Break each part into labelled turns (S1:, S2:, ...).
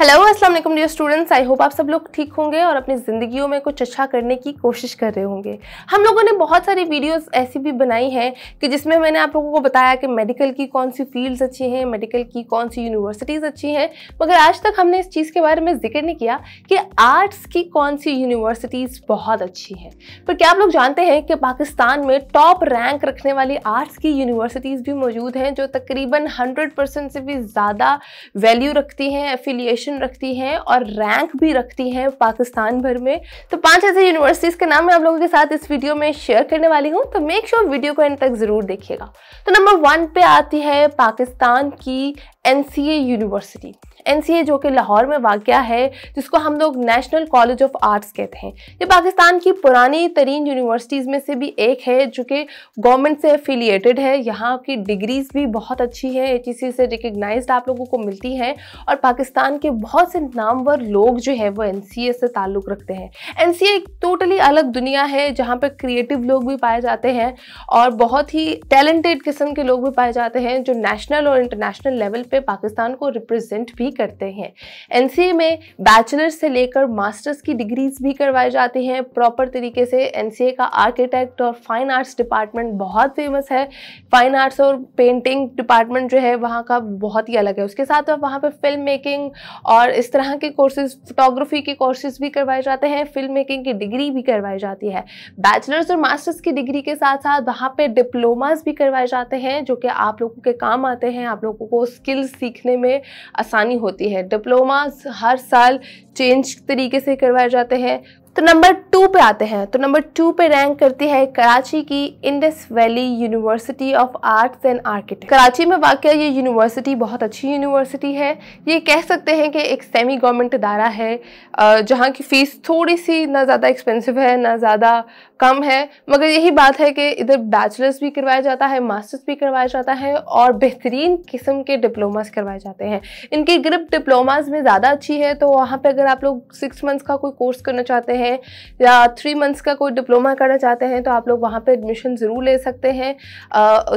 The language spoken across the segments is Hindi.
S1: हेलो अस्सलाम वालेकुम डियर स्टूडेंट्स आई होप आप सब लोग ठीक होंगे और अपनी ज़िंदगियों में कुछ अच्छा करने की कोशिश कर रहे होंगे हम लोगों ने बहुत सारी वीडियोस ऐसी भी बनाई हैं कि जिसमें मैंने आप लोगों को बताया कि मेडिकल की कौन सी फील्ड्स अच्छी हैं मेडिकल की कौन सी यूनिवर्सिटीज़ अच्छी हैं मगर आज तक हमने इस चीज़ के बारे में जिक्र नहीं किया कि आर्ट्स की कौन सी यूनिवर्सिटीज़ बहुत अच्छी हैं पर क्या आप लोग जानते हैं कि पाकिस्तान में टॉप रैंक रखने वाली आर्ट्स की यूनिवर्सिटीज़ भी मौजूद हैं जो तकरीबन हंड्रेड से भी ज़्यादा वैल्यू रखती हैं एफिलिएशन रेपुटेशन रखती है और रैंक भी रखती है पाकिस्तान भर में तो पांच ऐसे यूनिवर्सिटीज़ के नाम मैं आप लोगों के साथ इस वीडियो में शेयर करने वाली हूँ तो मेक श्योर sure वीडियो को एंड तक ज़रूर देखिएगा तो नंबर वन पे आती है पाकिस्तान की एन यूनिवर्सिटी एन जो कि लाहौर में वाक़ है जिसको हम लोग नेशनल कॉलेज ऑफ आर्ट्स कहते हैं ये पाकिस्तान की पुरानी तरीन यूनिवर्सिटीज़ में से भी एक है जो कि गवर्नमेंट से एफिलिएटेड है यहाँ की डिग्रीज़ भी बहुत अच्छी है एच से रिकगनाइज आप लोगों को मिलती हैं और पाकिस्तान के बहुत से नामवर लोग जो है वो एन से ताल्लुक़ रखते हैं एन एक टोटली अलग दुनिया है जहाँ पर क्रिएटिव लोग भी पाए जाते हैं और बहुत ही टैलेंटेड किस्म के लोग भी पाए जाते हैं जो नेशनल और इंटरनेशनल लेवल पर पे पाकिस्तान को रिप्रेजेंट भी करते हैं एन में बैचलर से लेकर मास्टर्स की डिग्रीज भी करवाई जाती हैं प्रॉपर तरीके से एन का आर्किटेक्ट और फाइन आर्ट्स डिपार्टमेंट बहुत फेमस है फाइन आर्ट्स और पेंटिंग डिपार्टमेंट जो है वहाँ का बहुत ही अलग है उसके साथ आप वहाँ पर फिल्म मेकिंग और इस तरह के कोर्सेज फोटोग्राफी के कोर्सेज भी करवाए जाते हैं फिल्म मेकिंग की डिग्री भी करवाई जाती है बैचलर्स और मास्टर्स की डिग्री के साथ साथ वहाँ पे डिप्लोमास भी करवाए जाते हैं जो कि आप लोगों के काम आते हैं आप लोगों को स्किल स्किल्स सीखने में आसानी होती है डिप्लोमास हर साल चेंज तरीके से करवाए जाते हैं तो नंबर टू पे आते हैं तो नंबर टू पे रैंक करती है कराची की Indus Valley University of arts and Architect Karachi में वाक़ ये यूनिवर्सिटी बहुत अच्छी यूनिवर्सिटी है ये कह सकते हैं कि एक सेमी गवर्नमेंट अदारा है जहाँ की फ़ीस थोड़ी सी ना ज़्यादा एक्सपेंसिव है ना ज़्यादा कम है मगर यही बात है कि इधर बैचलर्स भी करवाया जाता है मास्टर्स भी करवाया जाता है और बेहतरीन किस्म के डिप्लोमास करवाए जाते हैं इनकी ग्रिप डिप्लोमास में ज़्यादा अच्छी है तो वहाँ पर अगर आप लोग सिक्स मंथ्स का कोई कोर्स करना चाहते हैं हैं या थ्री मंथ्स का कोई डिप्लोमा करना चाहते हैं तो आप लोग वहाँ पर एडमिशन ज़रूर ले सकते हैं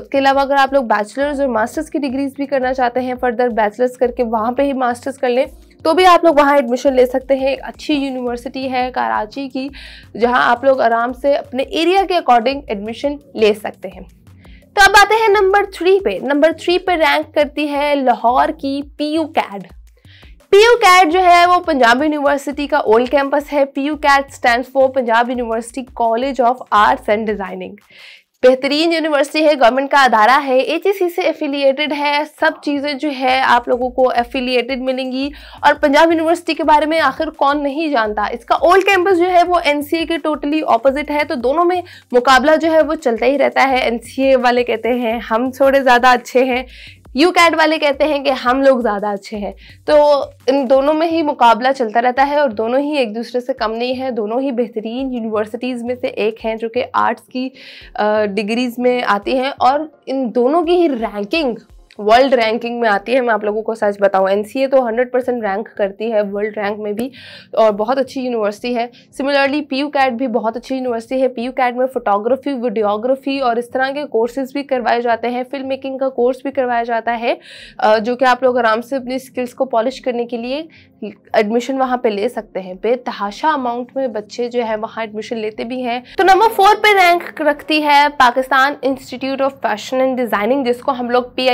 S1: उसके अलावा अगर आप लोग बैचलर्स और मास्टर्स की डिग्रीज़ भी करना चाहते हैं फर्दर बैचलर्स करके वहाँ पर ही मास्टर्स कर लें तो भी आप लोग वहाँ एडमिशन ले सकते हैं एक अच्छी यूनिवर्सिटी है कराची की जहाँ आप लोग आराम से अपने एरिया के अकॉर्डिंग एडमिशन ले सकते हैं तो अब आते हैं नंबर थ्री पे नंबर थ्री पे रैंक करती है लाहौर की P U CAD PU CAT जो है वो पंजाब यूनिवर्सिटी का ओल्ड कैंपस है PU CAT stand for Punjab university college of arts and designing बेहतरीन यूनिवर्सिटी है गवर्नमेंट का अदारा है एच से एफिलिएटेड है सब चीज़ें जो है आप लोगों को एफिलिएटेड मिलेंगी और पंजाब यूनिवर्सिटी के बारे में आखिर कौन नहीं जानता इसका ओल्ड कैंपस जो है वो एन के टोटली ऑपोजिट है तो दोनों में मुकाबला जो है वो चलता ही रहता है एन वाले कहते हैं हम थोड़े ज़्यादा अच्छे हैं यू कैट वाले कहते हैं कि हम लोग ज़्यादा अच्छे हैं तो इन दोनों में ही मुकाबला चलता रहता है और दोनों ही एक दूसरे से कम नहीं है दोनों ही बेहतरीन यूनिवर्सिटीज़ में से एक हैं जो कि आर्ट्स की डिग्रीज़ में आती हैं और इन दोनों की ही रैंकिंग वर्ल्ड रैंकिंग में आती है मैं आप लोगों को सच बताऊँ एन तो हंड्रेड परसेंट रैंक करती है वर्ल्ड रैंक में भी और बहुत अच्छी यूनिवर्सिटी है सिमिलरली पी यू कैट भी बहुत अच्छी यूनिवर्सिटी है पी यू कैट में फोटोग्राफी वीडियोग्राफी और इस तरह के कोर्सेज भी करवाए जाते हैं फिल्म मेकिंग का कोर्स भी करवाया जाता है जो कि आप लोग आराम से अपनी स्किल्स को पॉलिश करने के लिए एडमिशन वहाँ पर ले सकते हैं बेतहाशा अमाउंट में बच्चे जो है वहाँ एडमिशन लेते भी हैं तो नंबर फोर पर रैंक रखती है Pakistan institute of fashion and designing जिसको हम लोग पी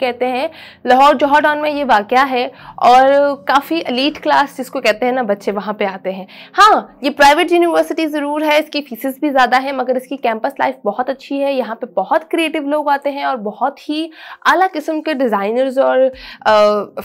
S1: सेफ्टी कहते हैं लाहौर जौहर टाउन में ये वाक़ है और काफ़ी अलीट क्लास जिसको कहते हैं ना बच्चे वहाँ पर आते हैं हाँ ये प्राइवेट यूनिवर्सिटी ज़रूर है इसकी फीसिस भी ज़्यादा है मगर इसकी कैंपस लाइफ बहुत अच्छी है यहाँ पर बहुत क्रिएटिव लोग आते हैं और बहुत ही अली किस्म के डिज़ाइनर्स और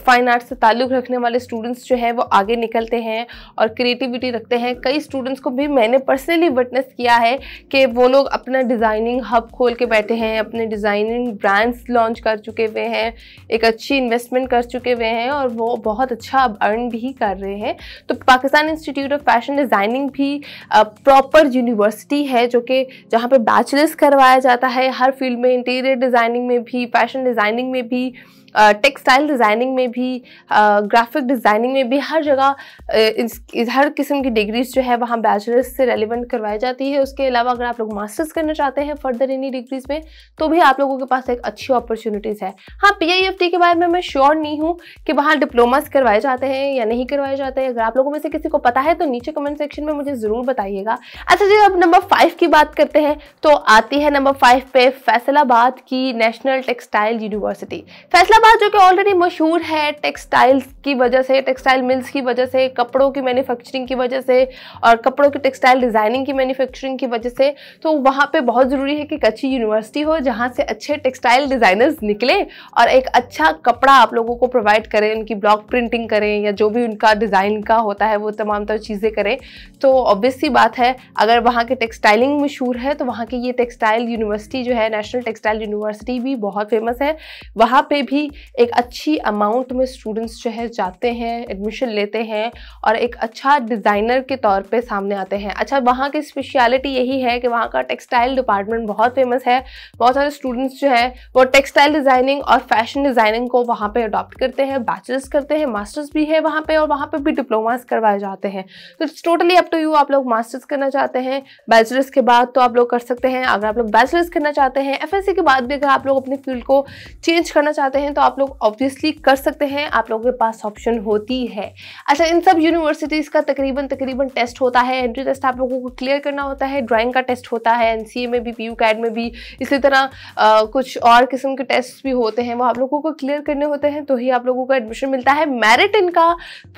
S1: फ़ाइन आर्ट से ताल्लुक़ रखने वाले स्टूडेंट्स जो हैं वो आगे निकलते हैं और क्रिएटिविटी रखते हैं कई स्टूडेंट्स को भी मैंने पर्सनली विटनेस किया है कि वो लोग अपना डिज़ाइनिंग हब खोल के बैठे हैं अपने डिज़ाइनिंग ब्रांड्स लॉन्च कर चुके हुए हैं एक अच्छी इन्वेस्टमेंट कर चुके हुए हैं और वो बहुत अच्छा अब अर्न भी कर रहे हैं तो Pakistan institute of fashion designing भी प्रॉपर यूनिवर्सिटी है जो कि जहाँ पर बैचलर्स करवाया जाता है हर फील्ड में इंटीरियर डिज़ाइनिंग में भी फैशन डिज़ाइनिंग में भी टेक्सटाइल uh, डिज़ाइनिंग में भी ग्राफिक uh, डिज़ाइनिंग में भी हर जगह uh, हर किस्म की डिग्रीज जो है वहाँ बैचलर्स से रेलिवेंट करवाई जाती है उसके अलावा अगर आप लोग मास्टर्स करना चाहते हैं फर्दर इन्हीं डिग्रीज़ में तो भी आप लोगों के पास एक अच्छी अपॉर्चुनिटीज़ है हाँ पी के बारे में मैं श्योर नहीं हूँ कि वहाँ डिप्लोमास करवाए जाते हैं या नहीं करवाए जाते हैं अगर आप लोगों में से किसी को पता है तो नीचे कमेंट सेक्शन में मुझे ज़रूर बताइएगा अच्छा जी अब नंबर फाइव की बात करते हैं तो आती है नंबर फाइव पे फैसलाबाद की नेशनल टेक्सटाइल यूनिवर्सिटी फैसलाबाद जो कि ऑलरेडी मशहूर है टेक्सटाइल्स की वजह से टेक्सटाइल मिल्स की वजह से कपड़ों की मैन्युफैक्चरिंग की वजह से और कपड़ों की टेक्सटाइल डिज़ाइनिंग की मैन्युफैक्चरिंग की वजह से तो वहाँ पे बहुत ज़रूरी है कि एक अच्छी यूनिवर्सिटी हो जहाँ से अच्छे टेक्सटाइल डिज़ाइनर्स निकले और एक अच्छा कपड़ा आप लोगों को प्रोवाइड करें उनकी ब्लॉक प्रिंटिंग करें या जो भी उनका डिज़ाइन का होता है वो तमाम तरह चीज़ें करें तो ऑब्वियसली बात है अगर वहाँ के टेक्सटाइलिंग मशहूर है तो वहाँ की ये टेक्सटाइल यूनिवर्सिटी जो है नेशनल टेक्सटाइल यूनिवर्सिटी भी बहुत फेमस है वहाँ पर भी एक अच्छी अमाउंट में स्टूडेंट्स जो है जाते हैं एडमिशन लेते हैं और एक अच्छा डिज़ाइनर के तौर पर सामने आते हैं अच्छा वहाँ की स्पेशलिटी यही है कि वहाँ का टेक्सटाइल डिपार्टमेंट बहुत फेमस है बहुत सारे स्टूडेंट्स जो है वो टेक्सटाइल डिज़ाइनिंग ब्रांडिंग और फैशन डिज़ाइनिंग को वहाँ पे अडॉप्ट करते हैं बैचलर्स करते हैं मास्टर्स भी है वहाँ पे और वहाँ पे भी डिप्लोमास करवाए जाते हैं तो it's totally up to you आप लोग मास्टर्स करना चाहते हैं बैचलर्स के बाद तो आप लोग कर सकते हैं अगर आप लोग बैचलर्स करना चाहते हैं एफ के बाद भी अगर आप लोग अपने फील्ड को चेंज करना चाहते हैं तो आप लोग ऑब्वियसली कर सकते हैं आप लोगों के पास ऑप्शन होती है अच्छा इन सब यूनिवर्सिटीज़ का तकरीबन तकरीबन टेस्ट होता है एंट्री टेस्ट आप लोगों को क्लियर करना होता है ड्राइंग का टेस्ट होता है एन में भी पी कैड में भी इसी तरह आ, कुछ और किस्म के टेस्ट भी हो होते हैं वो आप लोगों को क्लियर करने होते हैं तो ही आप लोगों का एडमिशन मिलता है मेरिट इनका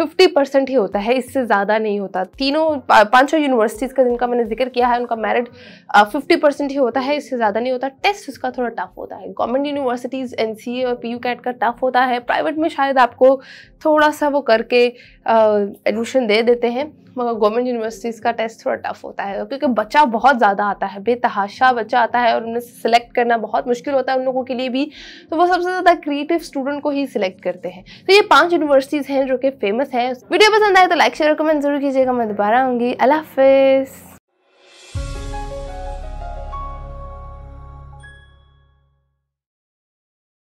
S1: फिफ्टी परसेंट ही होता है इससे ज़्यादा नहीं होता तीनों पाँचों यूनिवर्सिटीज़ का जिनका मैंने जिक्र किया है उनका मेरिट फिफ्टी परसेंट ही होता है इससे ज़्यादा नहीं होता टेस्ट उसका थोड़ा टफ होता है गवर्नमेंट यूनिवर्सिटीज़ एन और पी कैट का टफ होता है प्राइवेट में शायद आपको थोड़ा सा वो करके एडमिशन दे देते हैं मगर गवर्नमेंट यूनिवर्सिटीज़ का टेस्ट थोड़ा टफ होता है क्योंकि बच्चा बहुत ज़्यादा आता है बेतहाशा बच्चा आता है और उन्हें सिलेक्ट करना बहुत मुश्किल होता है उन लोगों के लिए भी तो वो सबसे ज़्यादा क्रिएटिव स्टूडेंट को ही सिलेक्ट करते हैं तो ये पाँच यूनिवर्सिटीज़ हैं जो कि फेमस हैं वीडियो पसंद आए तो लाइक शेयर कमेंट जरूर कीजिएगा मैं दोबारा आऊँगी अल्लाह हाफिज़